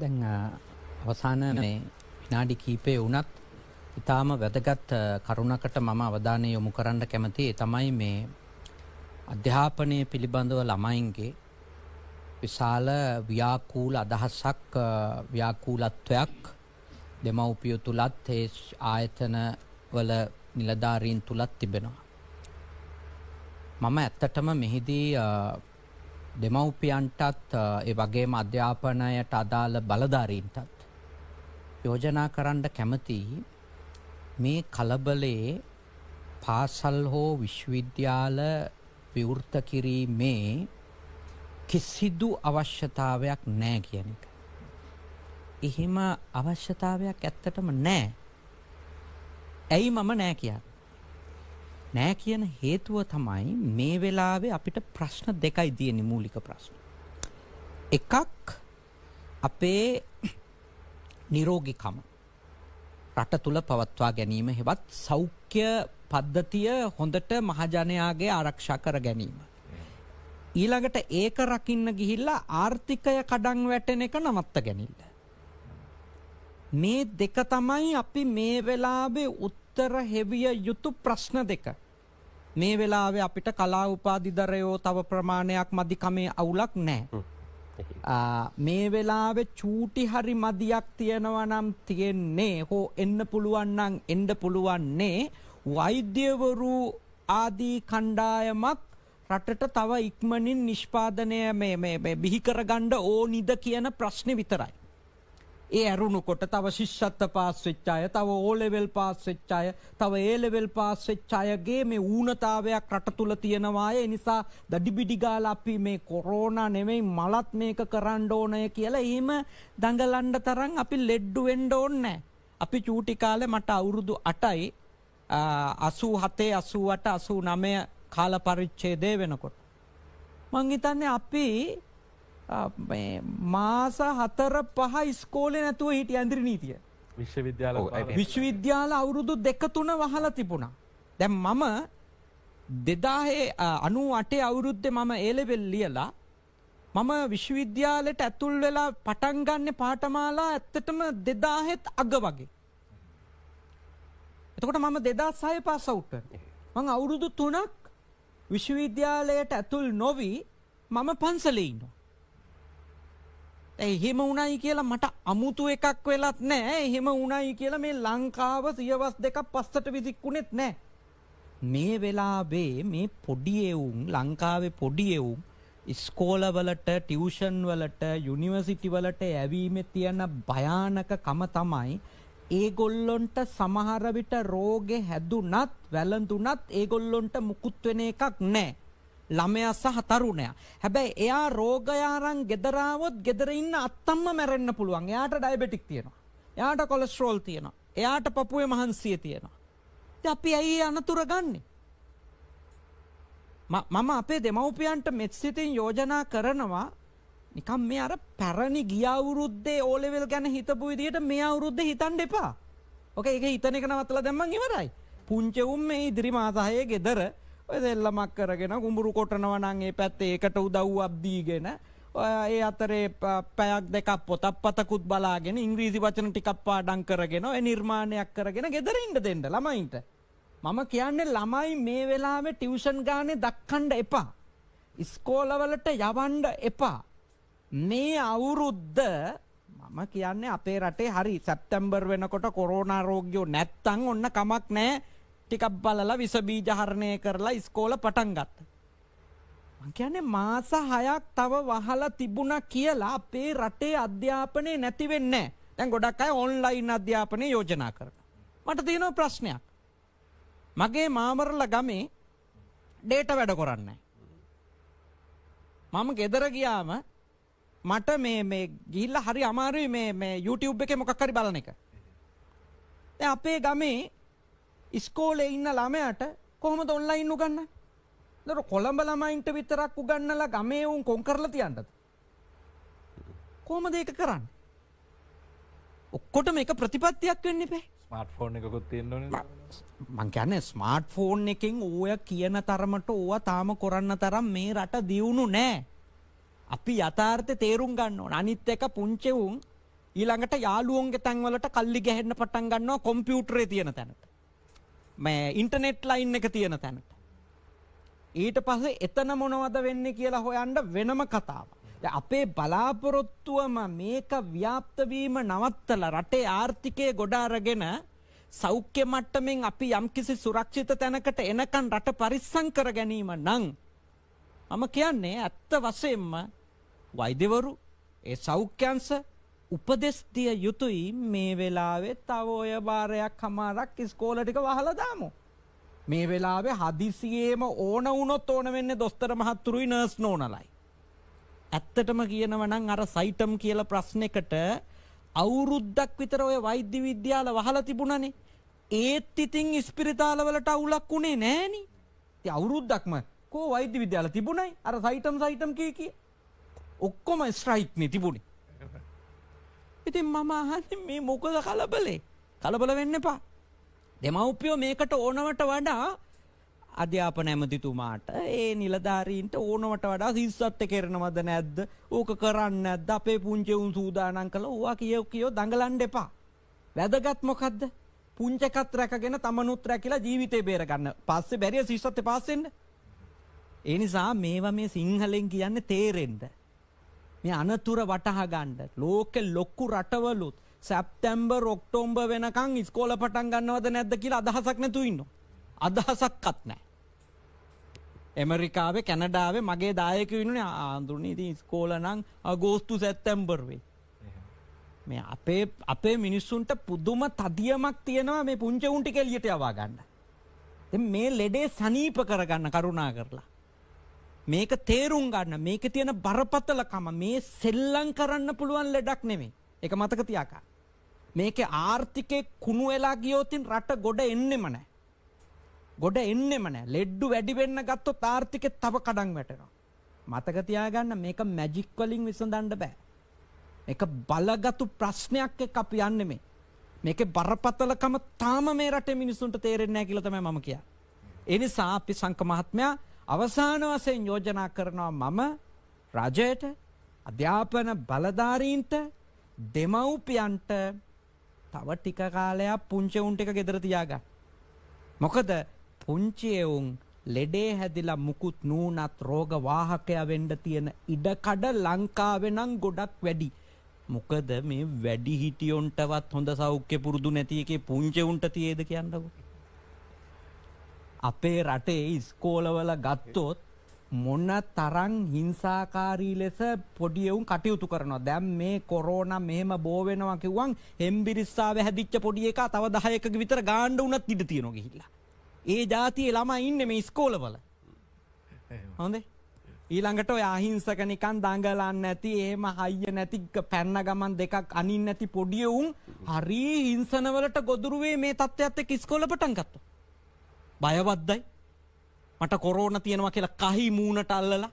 දැන් අවසාන මේ විනාඩි කීපය වුණත් ඉතාම වැදගත් කරුණකට මම අවධානය යොමු කරන්න කැමති තමයි මේ අධ්‍යාපනය පිළිබඳව ළමයින්ගේ විශාල ව්‍යාකූල අදහසක් ව්‍යාකූලත්වයක් දෙමව්පිය තුලත් ඒ ආයතන වල නිලධාරීන් තුලත් තිබෙනවා. මම ඇත්තටම මෙහිදී දෙමව්පියන්ටත් ඒ වගේම අධ්‍යාපනයට අදාළ බලධාරීන්ටත් යෝජනා කරන්න කැමති මේ කලබලයේ පාසල් හෝ විශ්වවිද්‍යාල විවෘත කිරීමේ කිසිදු අවශ්‍යතාවයක් නැහැ කියන එක. එහෙම අවශ්‍යතාවයක් ඇත්තටම නැහැ. ඇයි මම නැහැ කියන්නේ? නෑ කියන හේතුව තමයි මේ වෙලාවේ අපිට ප්‍රශ්න දෙකයි තියෙන්නේ මූලික ප්‍රශ්න. එකක් අපේ නිරෝගිකම රට තුල පවත්වා ගැනීම හෙවත් සෞඛ්‍ය පද්ධතිය හොඳට මහජනයාගේ ආරක්ෂා කර ගැනීම. ඊළඟට ඒක රකින්න ගිහිල්ලා ආර්ථිකය කඩන් වැටෙන එක නවත්ත ගැනීම. මේ දෙක තමයි අපි මේ වෙලාවේ උත් විස්තර හෙවිය යුතු ප්‍රශ්න දෙක. මේ වෙලාවේ අපිට කලා උපාධිදරයෝ තව ප්‍රමාණයක් මදිකමේ අවුලක් නෑ. මේ වෙලාවෙ චූටි හරි මදියක් තියෙනවා නම් තියෙන්නේ හෝ එන්න පුළුවන්නන් එන්ඩ පුළුවන්නේ වෛද්‍යවරු ආදී කණ්ඩායමක් රටට තව ඉක්මනින් නිෂ්පාදනය බිහිකරගණ්ඩ ඕ නිද කියන ප්‍රශ්න විතරයි. ඒ ඇරුණුකොට තව ශිෂ්ෂත්ත පාස්සෙච්චාය තව ඕලෙවල් පාස්සෙච්චාය තව ඒලෙවල් පාස්සෙච්චායගේ මේ ඌනතාවයක් රට තුළ තියෙනවාය නිසා දඩිබිඩිගාල අපි මේ කොරෝණ නෙවෙයි මලත් මේක කරන්න ඕනය කියලා එහෙම දඟලන්ඩ තරන් අපි ලෙඩ්ඩු වෙන්ඩ ඕන්නෑ. අපි චූටි කාලෙ මට අවුරුදු අටයි අසූ හතේ අසුවට අසූ නමය කාල පරිච්චේ දේ වෙනකොට. මංහිතන්නේ අපි මාස හතර පහ ඉස්කෝලේ නැතුව හිටිය ඇඳරි නීතිය. විශ්වවිද්‍යාල විශ්වවිද්‍යාල අවුරුදු දෙක තුන වහලා තිබුණා. දැන් මම දෙදාහේ අනු අටේ අවුරුද්දේ මම ඒලෙවෙල් ලියලා මම විශ්වවිද්‍යාලයට ඇතුල් වෙලා පටන් ගන්න පාඨමාලා ඇත්තටම 2000ත් අග වගේ. එතකොට මම 2006 පාස් අවුට් මං අවුරුදු 3ක් විශ්වවිද්‍යාලයට ඇතුල් නොවි මම පන්සලේ ඉන්නවා. එහෙම උණයි කියලා මට අමුතු එකක් වෙලත් නෑ. එහෙම උණයි කියලා මේ ලංකාව සියවස් දෙකක් පස්සට විසික්ුණෙත් නෑ. මේ වෙලාවේ මේ පොඩි එවුන් ලංකාවේ පොඩි එවුන් ඉස්කෝලවලට ටියුෂන් වලට යුනිවර්සිටි වලට යැවීමේ තියෙන භයානකකම තමයි ඒගොල්ලොන්ට සමහර විට රෝගේ හැදුනත් වැළඳුනත් ඒගොල්ලොන්ට මුකුත් වෙන එකක් නැහැ. ළමයා සහ තරුණයා. හැබැයි එයා රෝගය අරන් ගෙදර ආවොත් ගෙදර ඉන්න අත්තම්ම මැරෙන්න පුළුවන්. එයාට ඩයබටික් තියෙනවා. එයාට කොලෙස්ටරෝල් තියෙනවා. එයාට පපුවේ මහන්සිය තියෙනවා. ඉතින් අපි ඇයි අනතුර ගන්නෙ? මම අපේ දෙමව්පියන්ට මෙත් සිතින් යෝජනා කරනවා නිකම් මේ අර පැරණි ගිය අවුරුද්දේ ඕ ලෙවල් ගැන හිතපු විදිහට මේ අවුරුද්දේ හිතන්න එපා. ඔක ඒක හිතන එක නවත්තලා දැම්මන් ඉවරයි. පුංචි උන් මේ ඉදිරි මාසහයේ ගෙදර ඔය දෙල්ලමක් කරගෙන කුඹුරු කොටනවනන්ගේ පැත්තේ එකට උදව් අබ්දීගෙන ඒ අතරේ පැයක් දෙකක් පොතක් පතකුත් බලාගෙන ඉංග්‍රීසි වචන ටිකක් පාඩං කරගෙන ඔය නිර්මාණයක් කරගෙන ගෙදරින්ට දෙන්න ළමයින්ට. මම කියන්නේ ළමයි මේ වෙලාවේ ටියුෂන් ගානේ දක්කණ්ඩ එපා. ඉස්කෝලවලට යවන්ඩ එපා. මේ අවුරුද්ද මම කියන්නේ අපේ රටේ හරි සැප්තැම්බර් වෙනකොට කොරෝනා රෝග්‍යෝ නැත්තං ඔන්න කමක් නෑ ටිකක් බලලා විස බීජ හරණය කරලා ඉස්කෝල පටන් ගත්තා. මං කියන්නේ මාස 6ක් තව වහලා තිබුණා කියලා අපේ රටේ අධ්‍යාපනය නැති වෙන්නේ නැහැ. දැන් ගොඩක් අය ඔන්ලයින් අධ්‍යාපනය යෝජනා කරනවා. මට තියෙනවා ප්‍රශ්නයක්. මගේ මාමරල ගමේ ඩේට වැඩ කරන්නේ මම ගෙදර ගියාම මට මේ මේ ගිහිල්ලා හරි අමාරුයි මේ මේ YouTube එකේ මොකක් හරි බලන එක. දැන් අපේ ගමේ ඉස්කෝලේ ඉන්න ළමයට කොහොමද ඔන්ලයින් උගන්නන්නේ? දර කොළඹ ළමයින්ට විතරක් උගන්නලා ගමේ උන් කොන් කරලා තියන්නද? කොහොමද ඒක කරන්නේ? ඔක්කොටම එක ප්‍රතිපත්තියක් වෙන්න එපේ. ස්මාර්ට් ෆෝන් එකකුත් තියෙන්න ඕනේ. මං කියන්නේ ස්මාර්ට් ෆෝන් එකෙන් ඕය කියන තරමට ඕවා තාම කරන්න තරම් මේ රට දියුණු නෑ. අපි යථාර්ථය තේරුම් ගන්න ඕන. අනිත් එක පුංචි උන් ඊළඟට යාළුවන්ගේ තැන්වලට කල්ලි ගැහෙන්න පටන් ගන්නවා කොම්පියුටරේ තියෙන තැනට. මේ ඉන්ටර්නෙට් ලයින් එක තියෙන තැනට. ඊට පස්සේ එතන මොනවද වෙන්නේ කියලා හොයන්න වෙනම කතාවක්. අපේ බලාපොරොත්තුවම මේක ව්‍යාප්ත වීම නවත්තලා රටේ ආර්ථිකය ගොඩ අරගෙන සෞඛ්‍ය මට්ටමින් අපි යම්කිසි සුරක්ෂිත තැනකට එනකන් රට පරිස්සම් කර ගැනීම නම් මම කියන්නේ ඇත්ත වශයෙන්ම වෛද්‍යවරු ඒ සෞඛ්‍යංශ උපදෙස් දිය යුතුයි මේ වෙලාවේ තව ඔය බාරයක් හමාරක් ඉස්කෝල ටික වහලා දාමු. මේ වෙලාවේ හදිසියේම ඕන වුණොත් ඕන වෙන්නේ දොස්තර මහත්තුරුයි නර්ස් නෝනලයි. ඇත්තටම කියනවා නම් අර සයිටම් කියලා ප්‍රශ්නෙකට අවුරුද්දක් විතර ඔය වෛද්‍ය විද්‍යාල වහලා තිබුණනේ. ඒත් ඉතින් ඉස්පිරිතාලවලට අවුලක් උනේ නෑනේ. ඉතින් අවුරුද්දක්ම කෝ වෛද්‍ය විද්‍යාල තිබුණයි අර සයිටම් සයිටම් කී කී. ඔක්කොම ස්ට්‍රයික්නේ තිබුණේ. ඉතින් මම අහන්නේ මේ මොකද කලබලේ? කලබල වෙන්න එපා. දෙමව්පියෝ මේකට ඕනවට වඩා අධ්‍යාපන ඇමතිතුමාට ඒ නිලධාරීන්ට ඕනවට වඩා සිස්සත්ත කෙරෙනවද නැද්ද? ඕක කරන්නේ නැද්ද? අපේ පුංචි උන් සූදානම් කළා. ඕවා කියෝ කියෝ දඟලන්න එපා. වැදගත් මොකද්ද? පුංචකත් රැකගෙන තමනුත් රැකිලා ජීවිතේ බේර ගන්න. පස්සේ බැරිය සිස්සත් පාස් වෙන්න. ඒ නිසා මේවා මේ සිංහලෙන් කියන්නේ තේරෙන්නේ මේ අනතුර වටහා ගන්න ලෝක ලොක්කු රටවලුත් සැප්තැම්බර් ඔක්ටෝම්බර් වෙනකන් ඉස්කෝල පටන් ගන්නවද නැද්ද කියලා අදහසක් නැතුව ඉන්නවා අදහසක්වත් නැහැ ඇමරිකාවේ කැනඩාවේ මගේ දායක වෙනුනේ ආඳුරනේ ඉතින් ඉස්කෝල නම් අගෝස්තු සැප්තැම්බර් වෙයි මේ අපේ අපේ මිනිස්සුන්ට පුදුම තදියමක් තියෙනවා මේ පුංචි උන් ටික එළියට යවා ගන්න. දැන් මේ ලෙඩේ සනීප කරගන්න කරුණා කරලා. මේක තේරුම් ගන්න මේක තියෙන බරපතලකම මේ සෙල්ලම් කරන්න පුළුවන් ලෙඩක් නෙමෙයි. ඒක මතක තියාගන්න. මේකේ ආර්ථිකේ කුණු වෙලා ගියොත් රට ගොඩ එන්නෙම නැහැ. ගොඩ එන්නෙම නැහැ. ලෙඩ වැඩි වෙන්න ගත්තොත් ආර්ථිකේ තව කඩන් වැටෙනවා. මතක තියාගන්න මේක මැජික් වලින් විසඳන්න බෑ. මේක බලගත්ු ප්‍රශ්නයක් එක්ක අපි යන්නේ මේ. මේකේ බරපතලකම තාම මේ රටේ මිනිසුන්ට තේරෙන්නේ නැහැ කියලා තමයි මම කියන්නේ. ඒ නිසා අපි සංක මහත්මයා අවසාන වශයෙන් යෝජනා කරනවා මම රජයට අධ්‍යාපන බලධාරීන්ට දෙමව්පියන්ට තව ටික කාලයක් පුංචි උන් ටික ගෙදර තියාගන්න. මොකද පුංචි එවුන් ලෙඩේ හැදිලා මුකුත් නූනත් රෝග වාහකයා වෙන්න තියෙන ඉඩකඩ ලංකාවේ නම් ගොඩක් වැඩි. මොකද මේ වැඩි හිටියොන්ටවත් හොඳ සෞඛ්‍ය පුරුදු නැති එකේ පුංචි උන්ට තියේද කියන්නකෝ. අපේ රටේ ඉස්කෝලවල ගත්තොත් මොන්න තරං හිංසාකාරී ලෙස පොඩියවුන් කටයුතු කරනවා දැම් මේ කොරෝන මෙහෙම බෝවෙනවා කිව්වන් හෙම්බිරිස්සාාව හැදිච්ච පොඩිය එක තව දහයක විතර ගාණ්ඩ උනත් ඉඩ තියෙන ගිහිල්ලා. ඒ ජාතිය ළම ඉන්න මේ ස්කෝලවල හොඳේ ඊළඟට යහිංසක නිකන් දඟලන්න ඇති ඒම හයිය නැති පැන්න ගමන් දෙකක් අනින් නැති පොඩියවුන් හරී හිංසනවලට ගොදුරුවේ මේ තත්ත්ව ඇත්ත කිස්කොලපටන් ගත්තු. බයවද්දයි මට කොරෝණ තියෙනවා කියලා කහි මූණට අල්ලලා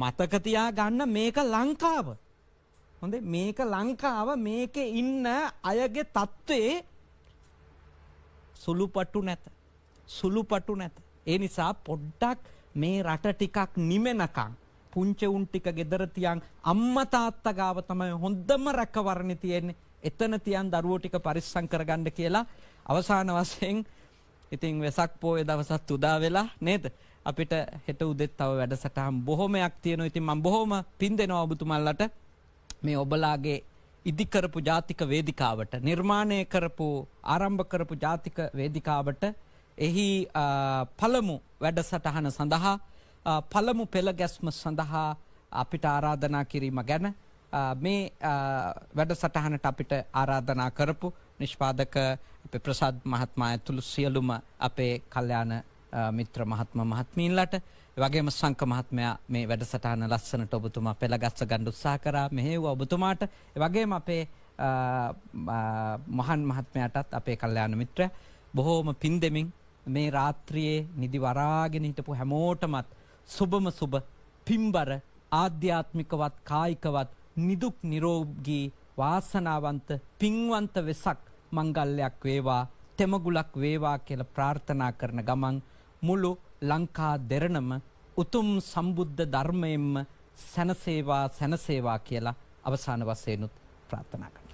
මතක තියා ගන්න මේක ලංකාව. හොඳේ මේක ලංකාව මේකේ ඉන්න අයගේ తත්වේ සුළුපටු නැත. සුළුපටු නැත. ඒ නිසා පොඩ්ඩක් මේ රට ටිකක් නිමෙනකම් පුංචි උන් ටික gedara තියන් අම්මා තාත්තා ගාව තමයි හොඳම රැකවරණේ තියෙන්නේ. එතන තියන් දරුවෝ ටික පරිස්සම් කරගන්න කියලා අවසාන වශයෙන් ඉතින් වෙසක් පෝය දවසත් උදා වෙලා නේද? අපිට හෙට උදෙත් තව වැඩසටහන් බොහොමයක් තියෙනවා. ඉතින් මම බොහොම පින් දෙනවා ඔබතුමන්ලට මේ ඔබලාගේ ඉදිකරපු ජාතික වේදිකාවට නිර්මාණය කරපු ආරම්භ කරපු ජාතික වේදිකාවට එහි පළමු වැඩසටහන සඳහා පළමු පෙළ ගැස්ම සඳහා අපිට ආරාධනා කිරීම ගැන මේ වැඩසටහනට අපිට ආරාධනා කරපු නිෂ්පාදක අපේ ප්‍රසාද් මහත්මයා ඇතුළු සියලුම අපේ කල්යාණ මිත්‍ර මහත්ම මහත්මීන්ලට වගේම සංක මහත්මයා මේ වැඩසටහන ලස්සනට ඔබතුමා පෙළගස්ස ගන්න උත්සාහ කරා මෙහෙවුවා ඔබතුමාට වගේම අපේ මහන් මහත්මයාටත් අපේ කල්යාණ මිත්‍ර බොහෝම පින් දෙමින් මේ රාත්‍රියේ නිදි වරාගෙන හිටපු හැමෝටමත් සුබම සුබ පින්බර ආධ්‍යාත්මිකවත් කායිකවත් නිදුක් නිරෝගී වාසනාවන්ත පින්වන්ත වෙසක් මංගල්‍යයක් වේවා තෙමගුලක් වේවා කියලා ප්‍රාර්ථනා කරන ගමන් මුළු ලංකා දෙරණම උතුම් සම්බුද්ධ ධර්මයෙන්ම සැනසේවා සැනසේවා කියලා අවසාන වශයෙන්ුත් ප්‍රාර්ථනා කරනවා